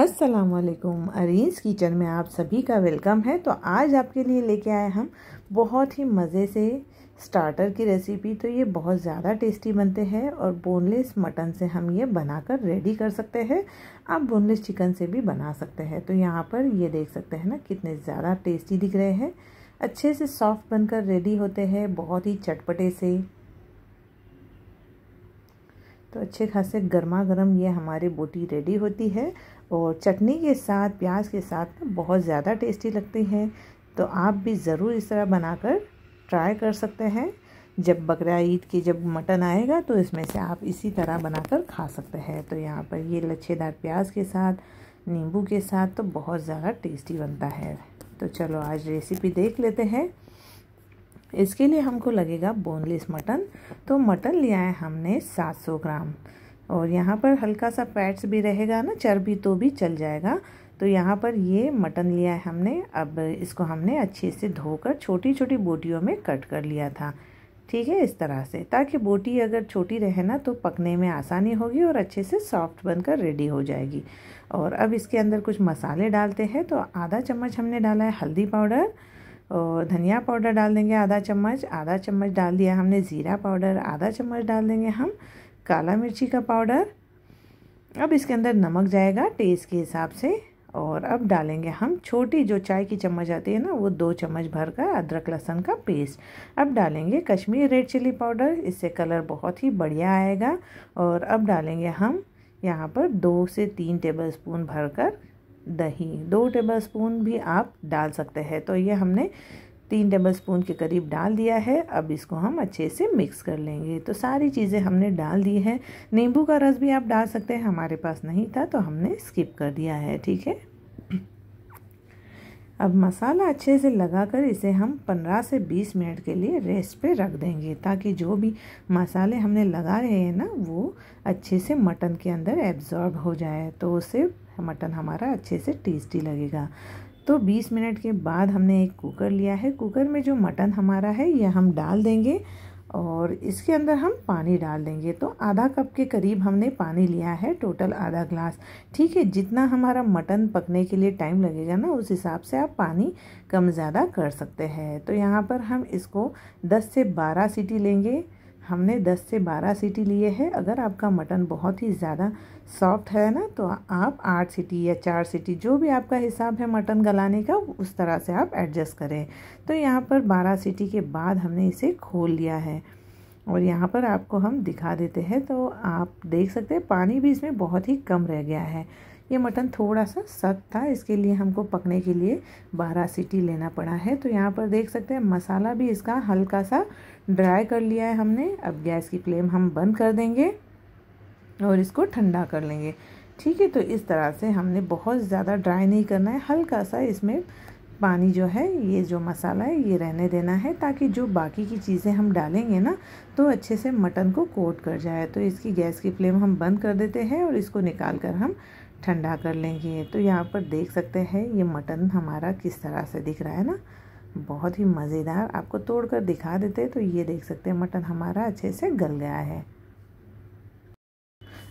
असलकुम अरीज किचन में आप सभी का वेलकम है तो आज आपके लिए लेके आए हम बहुत ही मज़े से स्टार्टर की रेसिपी तो ये बहुत ज़्यादा टेस्टी बनते हैं और बोनलेस मटन से हम ये बनाकर रेडी कर सकते हैं आप बोनलेस चिकन से भी बना सकते हैं तो यहाँ पर ये देख सकते हैं ना कितने ज़्यादा टेस्टी दिख रहे हैं अच्छे से सॉफ्ट बनकर रेडी होते हैं बहुत ही चटपटे से तो अच्छे खासे गर्मा गर्म ये हमारी बोटी रेडी होती है और चटनी के साथ प्याज के साथ बहुत ज़्यादा टेस्टी लगती है तो आप भी ज़रूर इस तरह बनाकर ट्राई कर सकते हैं जब बकरा ईद की जब मटन आएगा तो इसमें से आप इसी तरह बनाकर खा सकते हैं तो यहाँ पर ये लच्छेदार प्याज के साथ नींबू के साथ तो बहुत ज़्यादा टेस्टी बनता है तो चलो आज रेसिपी देख लेते हैं इसके लिए हमको लगेगा बोनलेस मटन तो मटन लिया है हमने 700 ग्राम और यहाँ पर हल्का सा फैट्स भी रहेगा ना चर्बी तो भी चल जाएगा तो यहाँ पर ये मटन लिया है हमने अब इसको हमने अच्छे से धोकर छोटी छोटी बोटियों में कट कर लिया था ठीक है इस तरह से ताकि बोटी अगर छोटी रहे ना तो पकने में आसानी होगी और अच्छे से सॉफ्ट बनकर रेडी हो जाएगी और अब इसके अंदर कुछ मसाले डालते हैं तो आधा चम्मच हमने डाला है हल्दी पाउडर और धनिया पाउडर डाल देंगे आधा चम्मच आधा चम्मच डाल दिया हमने ज़ीरा पाउडर आधा चम्मच डाल देंगे हम काला मिर्ची का पाउडर अब इसके अंदर नमक जाएगा टेस्ट के हिसाब से और अब डालेंगे हम छोटी जो चाय की चम्मच आती है ना वो दो चम्मच भर का अदरक लहसुन का पेस्ट अब डालेंगे कश्मीर रेड चिली पाउडर इससे कलर बहुत ही बढ़िया आएगा और अब डालेंगे हम यहाँ पर दो से तीन टेबल स्पून दही दो टेबलस्पून भी आप डाल सकते हैं तो ये हमने तीन टेबलस्पून के करीब डाल दिया है अब इसको हम अच्छे से मिक्स कर लेंगे तो सारी चीज़ें हमने डाल दी है नींबू का रस भी आप डाल सकते हैं हमारे पास नहीं था तो हमने स्किप कर दिया है ठीक है अब मसाला अच्छे से लगाकर इसे हम 15 से 20 मिनट के लिए रेस्ट पे रख देंगे ताकि जो भी मसाले हमने लगा रहे हैं ना वो अच्छे से मटन के अंदर एब्जॉर्ब हो जाए तो उसे मटन हमारा अच्छे से टेस्टी लगेगा तो 20 मिनट के बाद हमने एक कुकर लिया है कुकर में जो मटन हमारा है यह हम डाल देंगे और इसके अंदर हम पानी डाल देंगे तो आधा कप के करीब हमने पानी लिया है टोटल आधा ग्लास ठीक है जितना हमारा मटन पकने के लिए टाइम लगेगा ना उस हिसाब से आप पानी कम ज़्यादा कर सकते हैं तो यहाँ पर हम इसको 10 से 12 सीटी लेंगे हमने 10 से 12 सीटी लिए हैं अगर आपका मटन बहुत ही ज़्यादा सॉफ्ट है ना तो आप आठ सीटी या चार सीटी जो भी आपका हिसाब है मटन गलाने का उस तरह से आप एडजस्ट करें तो यहाँ पर 12 सीटी के बाद हमने इसे खोल लिया है और यहाँ पर आपको हम दिखा देते हैं तो आप देख सकते हैं पानी भी इसमें बहुत ही कम रह गया है ये मटन थोड़ा सा सख्त था इसके लिए हमको पकने के लिए बारह सीटी लेना पड़ा है तो यहाँ पर देख सकते हैं मसाला भी इसका हल्का सा ड्राई कर लिया है हमने अब गैस की फ्लेम हम बंद कर देंगे और इसको ठंडा कर लेंगे ठीक है तो इस तरह से हमने बहुत ज़्यादा ड्राई नहीं करना है हल्का सा इसमें पानी जो है ये जो मसाला है ये रहने देना है ताकि जो बाकी की चीज़ें हम डालेंगे ना तो अच्छे से मटन को कोट कर जाए तो इसकी गैस की फ्लेम हम बंद कर देते हैं और इसको निकाल कर हम ठंडा कर लेंगे तो यहाँ पर देख सकते हैं ये मटन हमारा किस तरह से दिख रहा है ना बहुत ही मज़ेदार आपको तोड़ कर दिखा देते तो ये देख सकते हैं मटन हमारा अच्छे से गल गया है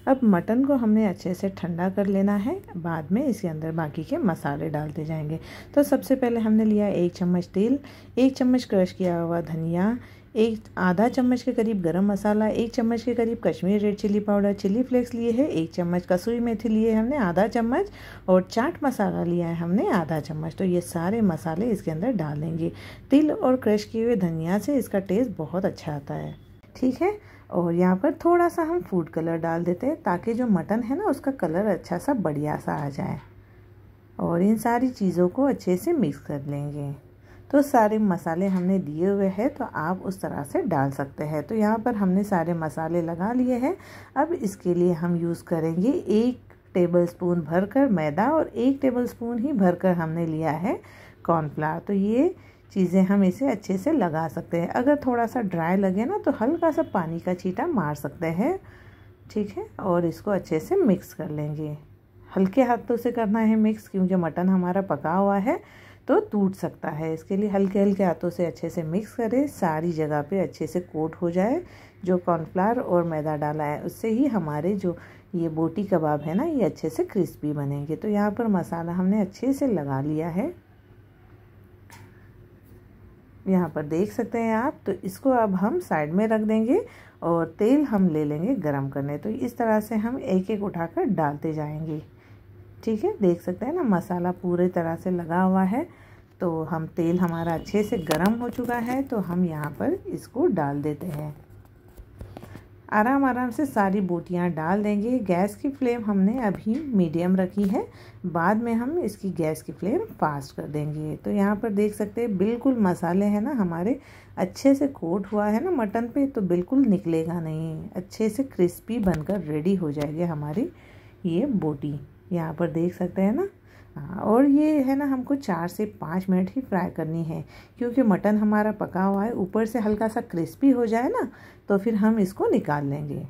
अब मटन को हमने अच्छे से ठंडा कर लेना है बाद में इसके अंदर बाकी के मसाले डालते जाएंगे तो सबसे पहले हमने लिया एक चम्मच तेल एक चम्मच क्रश किया हुआ धनिया एक आधा चम्मच के करीब गरम मसाला एक चम्मच के करीब Kashmir red chilli powder chilli flakes लिए है एक चम्मच कसूरी मेथी लिए है हमने आधा चम्मच और चाट मसाला लिया है हमने आधा चम्मच तो ये सारे मसाले इसके अंदर डाल देंगे तिल और क्रश किए हुए धनिया से इसका टेस्ट बहुत अच्छा आता है ठीक है और यहाँ पर थोड़ा सा हम फूड कलर डाल देते हैं ताकि जो मटन है ना उसका कलर अच्छा सा बढ़िया सा आ जाए और इन सारी चीज़ों को अच्छे से मिक्स कर लेंगे तो सारे मसाले हमने दिए हुए हैं तो आप उस तरह से डाल सकते हैं तो यहाँ पर हमने सारे मसाले लगा लिए हैं अब इसके लिए हम यूज़ करेंगे एक टेबल स्पून भर कर मैदा और एक टेबल स्पून ही भर कर हमने लिया है कॉर्नफ्लावर तो ये चीज़ें हम इसे अच्छे से लगा सकते हैं अगर थोड़ा सा ड्राई लगे ना तो हल्का सा पानी का छीटा मार सकते हैं ठीक है और इसको अच्छे से मिक्स कर लेंगे हल्के हाथों से करना है मिक्स क्योंकि मटन हमारा पका हुआ है तो टूट सकता है इसके लिए हल्के हल्के हाथों से अच्छे से मिक्स करें सारी जगह पे अच्छे से कोट हो जाए जो कॉर्नफ्लावर और मैदा डाला है उससे ही हमारे जो ये बोटी कबाब है ना ये अच्छे से क्रिस्पी बनेंगे तो यहाँ पर मसाला हमने अच्छे से लगा लिया है यहाँ पर देख सकते हैं आप तो इसको अब हम साइड में रख देंगे और तेल हम ले लेंगे गरम करने तो इस तरह से हम एक एक उठाकर डालते जाएंगे ठीक है देख सकते हैं ना मसाला पूरे तरह से लगा हुआ है तो हम तेल हमारा अच्छे से गर्म हो चुका है तो हम यहाँ पर इसको डाल देते हैं आराम आराम से सारी बोटियाँ डाल देंगे गैस की फ्लेम हमने अभी मीडियम रखी है बाद में हम इसकी गैस की फ्लेम फास्ट कर देंगे तो यहाँ पर देख सकते हैं बिल्कुल मसाले हैं ना हमारे अच्छे से कोट हुआ है ना मटन पे तो बिल्कुल निकलेगा नहीं अच्छे से क्रिस्पी बनकर रेडी हो जाएगी हमारी ये बोटी यहाँ पर देख सकते हैं ना हाँ, और ये है ना हमको चार से पाँच मिनट ही फ्राई करनी है क्योंकि मटन हमारा पका हुआ है ऊपर से हल्का सा क्रिस्पी हो जाए ना तो फिर हम इसको निकाल लेंगे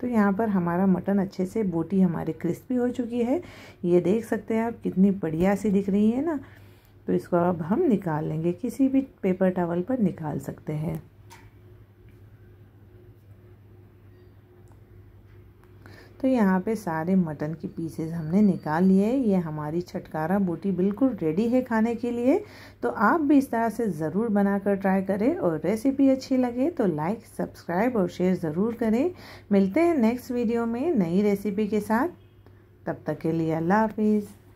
तो यहाँ पर हमारा मटन अच्छे से बोटी हमारी क्रिस्पी हो चुकी है ये देख सकते हैं आप कितनी बढ़िया सी दिख रही है ना तो इसको अब हम निकाल लेंगे किसी भी पेपर टॉवल पर निकाल सकते हैं तो यहाँ पे सारे मटन के पीसेस हमने निकाल लिए ये हमारी छटकारा बोटी बिल्कुल रेडी है खाने के लिए तो आप भी इस तरह से ज़रूर बनाकर ट्राई करें और रेसिपी अच्छी लगे तो लाइक सब्सक्राइब और शेयर ज़रूर करें मिलते हैं नेक्स्ट वीडियो में नई रेसिपी के साथ तब तक के लिए अल्लाह हाफिज़